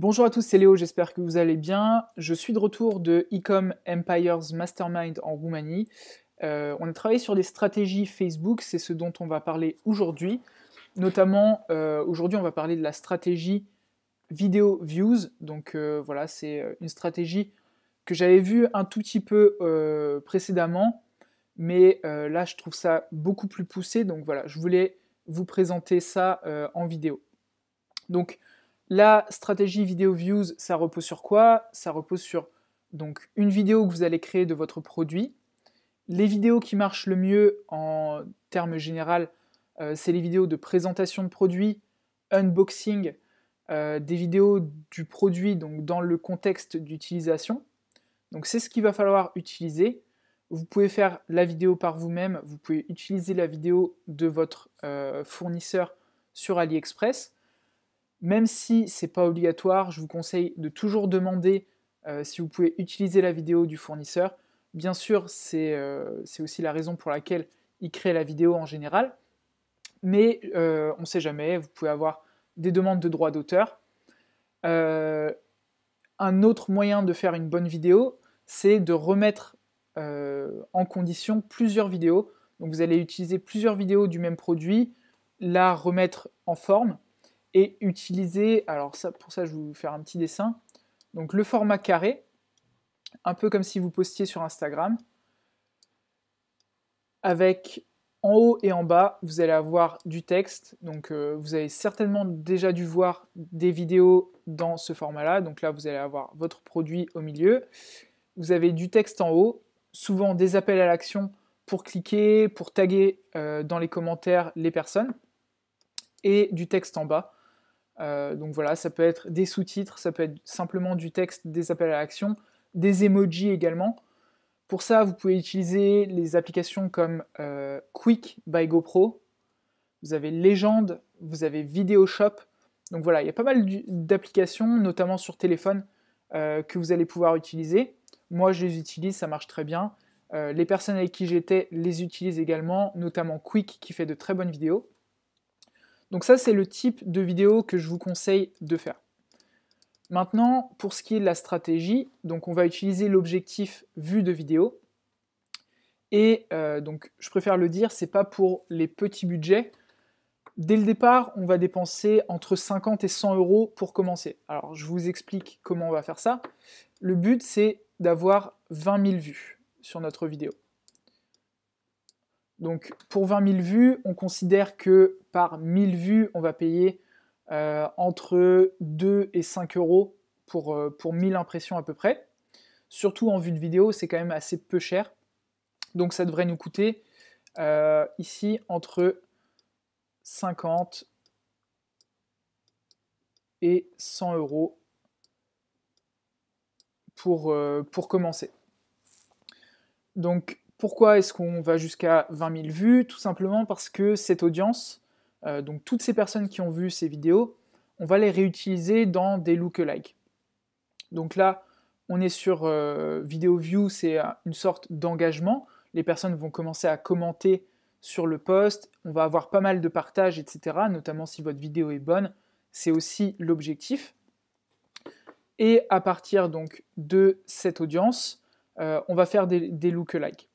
Bonjour à tous, c'est Léo, j'espère que vous allez bien. Je suis de retour de Ecom Empires Mastermind en Roumanie. Euh, on a travaillé sur des stratégies Facebook, c'est ce dont on va parler aujourd'hui. Notamment, euh, aujourd'hui, on va parler de la stratégie vidéo views. Donc euh, voilà, c'est une stratégie que j'avais vue un tout petit peu précédemment, mais là, je trouve ça beaucoup plus poussé. Donc voilà, je voulais vous présenter ça en vidéo. Donc, la stratégie vidéo views, ça repose sur quoi Ça repose sur donc une vidéo que vous allez créer de votre produit. Les vidéos qui marchent le mieux en termes général, euh, c'est les vidéos de présentation de produits, unboxing, euh, des vidéos du produit donc dans le contexte d'utilisation. Donc c'est ce qu'il va falloir utiliser. Vous pouvez faire la vidéo par vous-même, vous pouvez utiliser la vidéo de votre euh, fournisseur sur AliExpress. Même si ce n'est pas obligatoire, je vous conseille de toujours demander euh, si vous pouvez utiliser la vidéo du fournisseur. Bien sûr, euh, c'est aussi la raison pour laquelle il crée la vidéo en général. Mais euh, on ne sait jamais, vous pouvez avoir des demandes de droits d'auteur. un autre moyen de faire une bonne vidéo, c'est de remettre en condition plusieurs vidéos. Donc vous allez utiliser plusieurs vidéos du même produit, la remettre en forme et utiliser, alors ça, pour ça je vais vous faire un petit dessin, donc le format carré, un peu comme si vous postiez sur Instagram, avec en haut et en bas, vous allez avoir du texte, donc euh, vous avez certainement déjà dû voir des vidéos dans ce format-là, donc là vous allez avoir votre produit au milieu, vous avez du texte en haut, souvent des appels à l'action pour cliquer, pour taguer euh, dans les commentaires les personnes, et du texte en bas, euh, donc voilà, ça peut être des sous-titres, ça peut être simplement du texte, des appels à l'action, des emojis également. Pour ça, vous pouvez utiliser les applications comme euh, Quick by GoPro, vous avez Légende, vous avez VideoShop. Donc voilà, il y a pas mal d'applications, notamment sur téléphone, euh, que vous allez pouvoir utiliser. Moi, je les utilise, ça marche très bien. les personnes avec qui j'étais les utilisent également, notamment Quick qui fait de très bonnes vidéos. Donc ça, c'est le type de vidéo que je vous conseille de faire. Maintenant, pour ce qui est de la stratégie, donc on va utiliser l'objectif vue de vidéo. Et euh, donc, je préfère le dire, c'est pas pour les petits budgets. Dès le départ, on va dépenser entre 50 et 100 euros pour commencer. Alors, je vous explique comment on va faire ça. Le but, c'est d'avoir 20 000 vues sur notre vidéo. Donc pour 20 000 vues, on considère que par 1000 vues, on va payer euh, entre 2 et 5 euros pour, euh, pour 1000 impressions à peu près. Surtout en vue de vidéo, c'est quand même assez peu cher. Donc ça devrait nous coûter euh, ici entre 50 et 100 euros pour, pour commencer. Donc pourquoi est-ce qu'on va jusqu'à 20 000 vues Tout simplement parce que cette audience, euh, donc toutes ces personnes qui ont vu ces vidéos, on va les réutiliser dans des lookalikes. Donc là, on est sur euh, vidéo view, c'est une sorte d'engagement. Les personnes vont commencer à commenter sur le post, on va avoir pas mal de partages, etc. Notamment si votre vidéo est bonne, c'est aussi l'objectif. Et à partir donc de cette audience, euh, on va faire des, des lookalikes.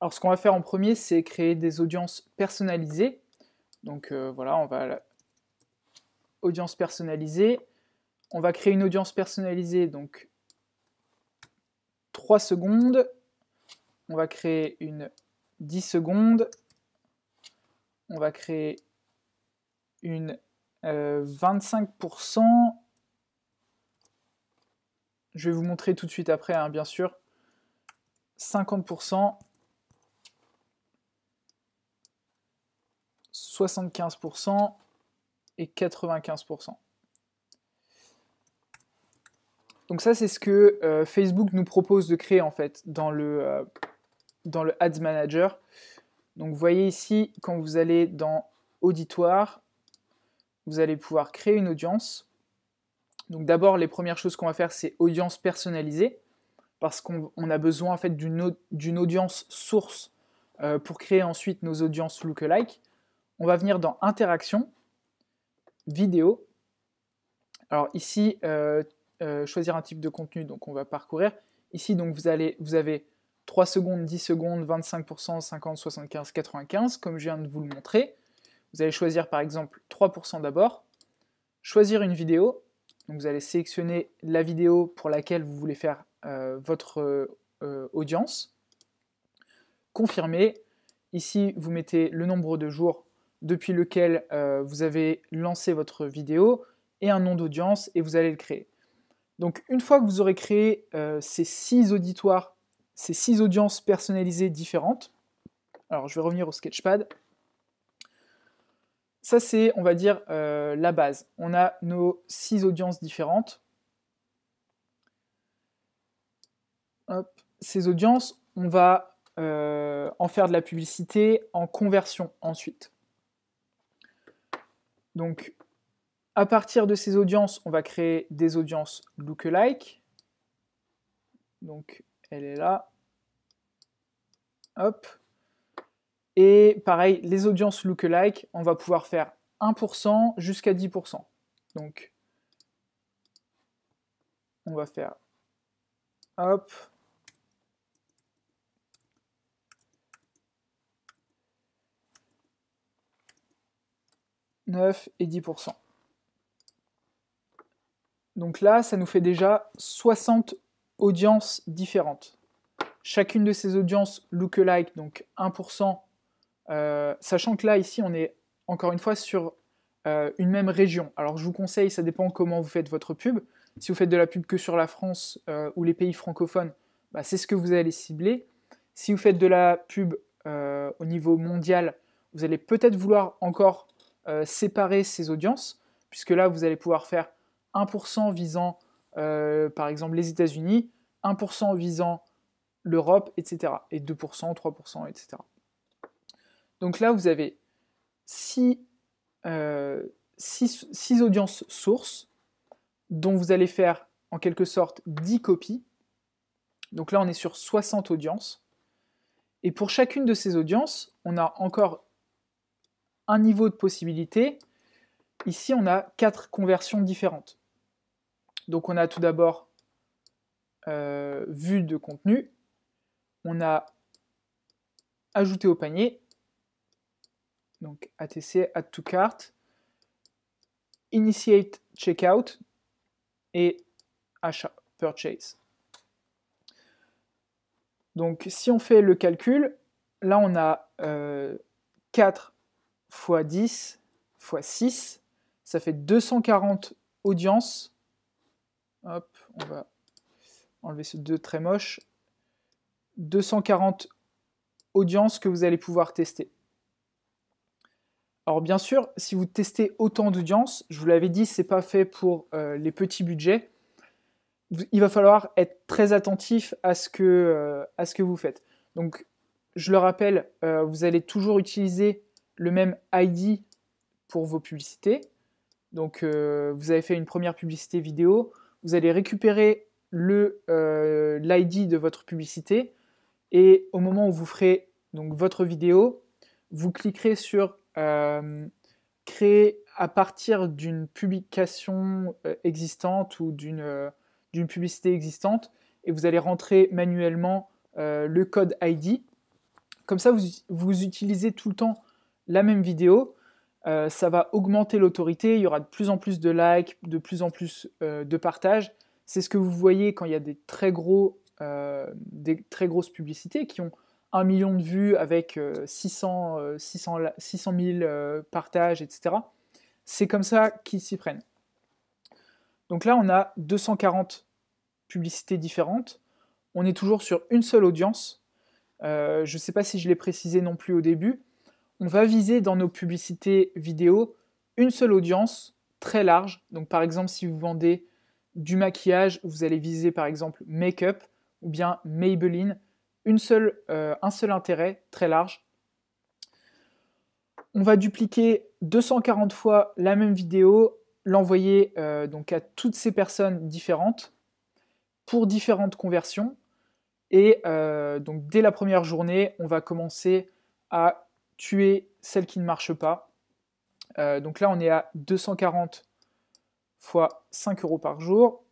Alors ce qu'on va faire en premier, c'est créer des audiences personnalisées. Donc euh, voilà, on va la... audience personnalisée. On va créer une audience personnalisée, donc 3 secondes. On va créer une 10 secondes. On va créer une 25%. Euh, Je vais vous montrer tout de suite après, hein, bien sûr. 50%. 75% et 95%. Donc ça, c'est ce que euh, Facebook nous propose de créer en fait dans le, euh, dans le Ads Manager. Donc vous voyez ici, quand vous allez dans Auditoire, vous allez pouvoir créer une audience. Donc d'abord, les premières choses qu'on va faire, c'est audience personnalisée, parce qu'on a besoin en fait d'une audience source euh, pour créer ensuite nos audiences lookalike on va venir dans Interaction, Vidéo. Alors ici, euh, euh, choisir un type de contenu, donc on va parcourir. Ici, donc vous, allez, vous avez 3 secondes, 10 secondes, 25%, 50, 75, 95, comme je viens de vous le montrer. Vous allez choisir par exemple 3% d'abord, choisir une vidéo. vous allez sélectionner la vidéo pour laquelle vous voulez faire euh, votre audience. Confirmer. Ici, vous mettez le nombre de jours depuis lequel euh, vous avez lancé votre vidéo et un nom d'audience et vous allez le créer. Donc une fois que vous aurez créé euh, ces six auditoires, ces six audiences personnalisées différentes, alors je vais revenir au Sketchpad. Ça c'est, on va dire, euh, la base. On a nos six audiences différentes. Ces audiences, on va en faire de la publicité en conversion ensuite. Donc, à partir de ces audiences, on va créer des audiences lookalike. Donc, elle est là. Hop. Et pareil, les audiences lookalike, on va pouvoir faire 1% jusqu'à 10%. Donc, on va faire hop, 9 et 10%. Donc là, ça nous fait déjà 60 audiences différentes. Chacune de ces audiences look alike, donc 1%, euh, sachant que là, ici, on est encore une fois sur euh, une même région. Alors je vous conseille, ça dépend comment vous faites votre pub. Si vous faites de la pub que sur la France euh, ou les pays francophones, bah, c'est ce que vous allez cibler. Si vous faites de la pub au niveau mondial, vous allez peut-être vouloir encore euh, séparer ces audiences, puisque là, vous allez pouvoir faire 1% visant, euh, par exemple, les États-Unis, 1% visant l'Europe, etc. Et 2%, 3%, etc. Donc là, vous avez 6, euh, audiences sources, dont vous allez faire en quelque sorte 10 copies. Donc là, on est sur 60 audiences. Et pour chacune de ces audiences, on a encore un niveau de possibilité. Ici, on a quatre conversions différentes. Donc on a tout d'abord euh, vue de contenu, on a ajouté au panier, donc ATC, add to cart, initiate checkout et achat, purchase. Donc si on fait le calcul, là on a euh, quatre x 10 x 6, ça fait 240 audiences. Hop, on va enlever ce 2 très moche. 240 audiences que vous allez pouvoir tester. Alors bien sûr, si vous testez autant d'audiences, je vous l'avais dit, ce c'est pas fait pour euh, les petits budgets. Il va falloir être très attentif à ce que, euh, à ce que vous faites. Donc je le rappelle, euh, vous allez toujours utiliser le même ID pour vos publicités. Donc euh, vous avez fait une première publicité vidéo, vous allez récupérer le euh, l'ID de votre publicité et au moment où vous ferez donc votre vidéo, vous cliquerez sur euh, créer à partir d'une publication existante ou d'une d'une publicité existante et vous allez rentrer manuellement le code ID. Comme ça, vous, vous utilisez tout le temps la même vidéo, euh, ça va augmenter l'autorité, il y aura de plus en plus de likes, de plus en plus euh, de partages. C'est ce que vous voyez quand il y a des très, gros, euh, des très grosses publicités qui ont un million de vues avec 600, 600, 000 partages, etc. C'est comme ça qu'ils s'y prennent. Donc là, on a 240 publicités différentes. On est toujours sur une seule audience. je ne sais pas si je l'ai précisé non plus au début, on va viser dans nos publicités vidéo une seule audience très large. Donc par exemple, si vous vendez du maquillage, vous allez viser par exemple make-up ou bien Maybelline, une seule, euh, un seul intérêt très large. On va dupliquer 240 fois la même vidéo, l'envoyer euh, donc à toutes ces personnes différentes pour différentes conversions. Et euh, donc dès la première journée, on va commencer à tuer celle qui ne marche pas. Euh, donc là, on est à 240 fois 5 euros par jour.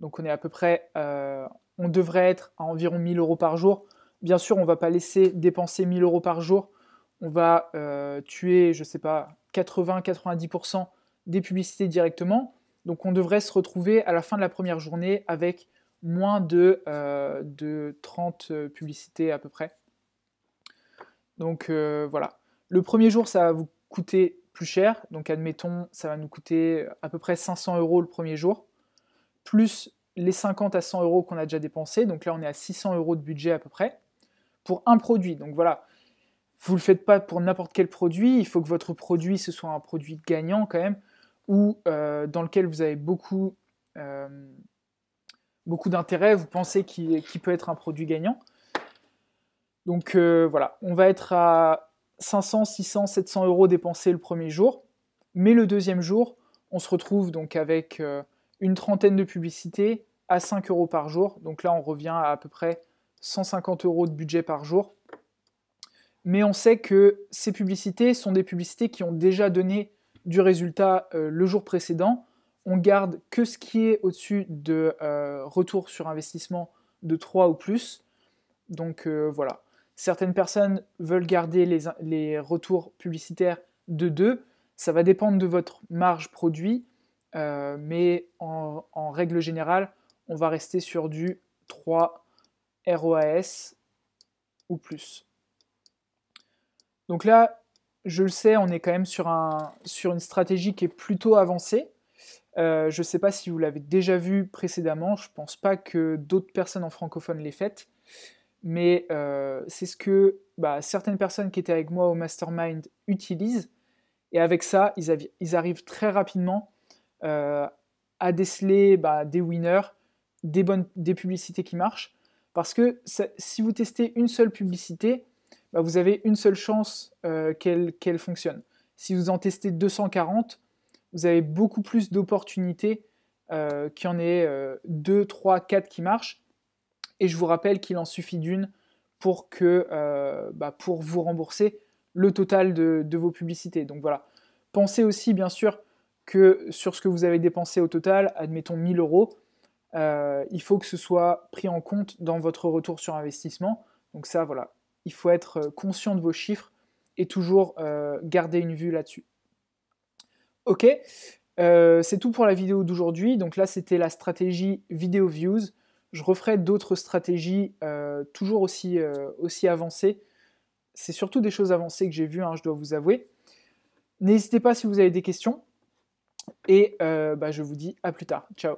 Donc on est à peu près, euh, on devrait être à environ 1000 euros par jour. Bien sûr, on ne va pas laisser dépenser 1000 euros par jour. On va euh, tuer, je ne sais pas, 80-90% des publicités directement. Donc on devrait se retrouver à la fin de la première journée avec moins de, de 30 publicités à peu près. Donc euh, voilà. Le premier jour, ça va vous coûter plus cher. Donc admettons, ça va nous coûter à peu près 500 euros le premier jour, plus les 50 à 100 euros qu'on a déjà dépensés. Donc là, on est à 600 euros de budget à peu près pour un produit. Donc voilà, vous ne le faites pas pour n'importe quel produit. Il faut que votre produit, ce soit un produit gagnant quand même, ou euh, dans lequel vous avez beaucoup, euh, d'intérêt, vous pensez qu'il peut être un produit gagnant. Donc euh, voilà, on va être à 500, 600, 700 euros dépensés le premier jour. Mais le deuxième jour, on se retrouve donc avec euh, une trentaine de publicités à 5 euros par jour. Donc là, on revient à à peu près 150 euros de budget par jour. Mais on sait que ces publicités sont des publicités qui ont déjà donné du résultat euh, le jour précédent. On garde que ce qui est au-dessus de retour sur investissement de 3 ou plus. Donc voilà. Certaines personnes veulent garder les, retours publicitaires de 2. Ça va dépendre de votre marge produit, euh, mais en, règle générale, on va rester sur du 3 ROAS ou plus. Donc là, je le sais, on est quand même sur, une stratégie qui est plutôt avancée. Euh, je ne sais pas si vous l'avez déjà vu précédemment, je ne pense pas que d'autres personnes en francophone l'aient faite mais euh, c'est ce que bah, certaines personnes qui étaient avec moi au mastermind utilisent. Et avec ça, ils, arrivent très rapidement euh, à déceler bah, des winners, des, publicités qui marchent. Parce que si vous testez une seule publicité, bah, vous avez une seule chance euh, qu'elle, qu'elle fonctionne. Si vous en testez 240, vous avez beaucoup plus d'opportunités qu'il y en ait 2, 3, 4 qui marchent et je vous rappelle qu'il en suffit d'une pour, que, euh, bah, pour vous rembourser le total de, vos publicités. Donc voilà. Pensez aussi, bien sûr, que sur ce que vous avez dépensé au total, admettons 1000 euros, euh, il faut que ce soit pris en compte dans votre retour sur investissement. Donc ça, voilà, il faut être euh, conscient de vos chiffres et toujours garder une vue là-dessus. Ok, c'est tout pour la vidéo d'aujourd'hui. Donc là, c'était la stratégie vidéo views je referai d'autres stratégies euh, toujours euh, aussi, avancées. C'est surtout des choses avancées que j'ai vues, hein, je dois vous avouer. N'hésitez pas si vous avez des questions. Et euh, bah, je vous dis à plus tard. Ciao